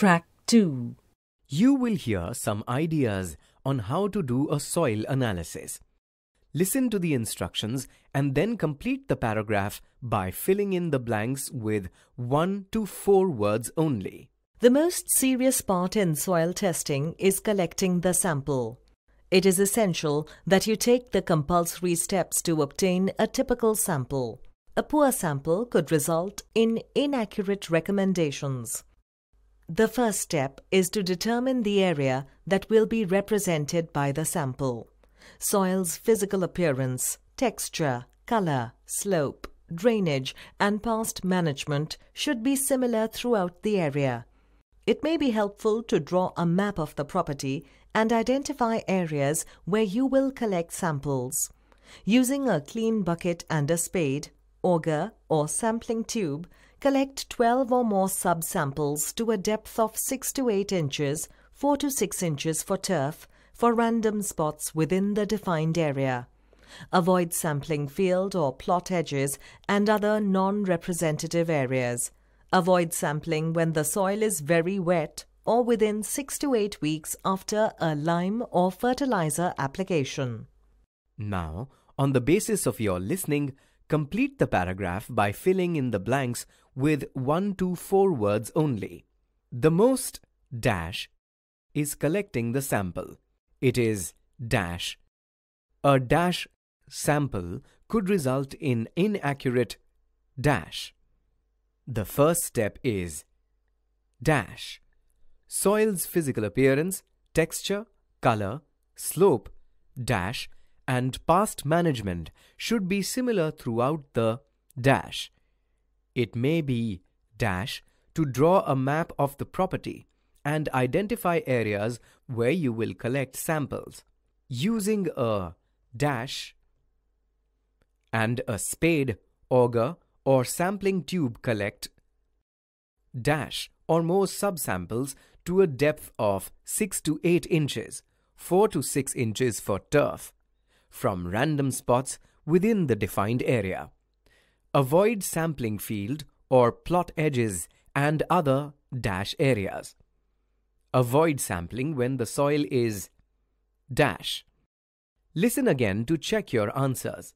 Track 2 You will hear some ideas on how to do a soil analysis. Listen to the instructions and then complete the paragraph by filling in the blanks with 1 to 4 words only. The most serious part in soil testing is collecting the sample. It is essential that you take the compulsory steps to obtain a typical sample. A poor sample could result in inaccurate recommendations. The first step is to determine the area that will be represented by the sample. Soil's physical appearance, texture, color, slope, drainage and past management should be similar throughout the area. It may be helpful to draw a map of the property and identify areas where you will collect samples. Using a clean bucket and a spade, auger or sampling tube, collect 12 or more subsamples to a depth of 6 to 8 inches, 4 to 6 inches for turf, for random spots within the defined area. Avoid sampling field or plot edges and other non-representative areas. Avoid sampling when the soil is very wet or within 6 to 8 weeks after a lime or fertilizer application. Now, on the basis of your listening, Complete the paragraph by filling in the blanks with one to four words only. The most dash is collecting the sample. It is dash. A dash sample could result in inaccurate dash. The first step is dash. Soil's physical appearance, texture, color, slope, dash and past management should be similar throughout the dash. It may be dash to draw a map of the property and identify areas where you will collect samples. Using a dash and a spade, auger or sampling tube collect dash or more subsamples to a depth of 6 to 8 inches, 4 to 6 inches for turf, from random spots within the defined area. Avoid sampling field or plot edges and other dash areas. Avoid sampling when the soil is dash. Listen again to check your answers.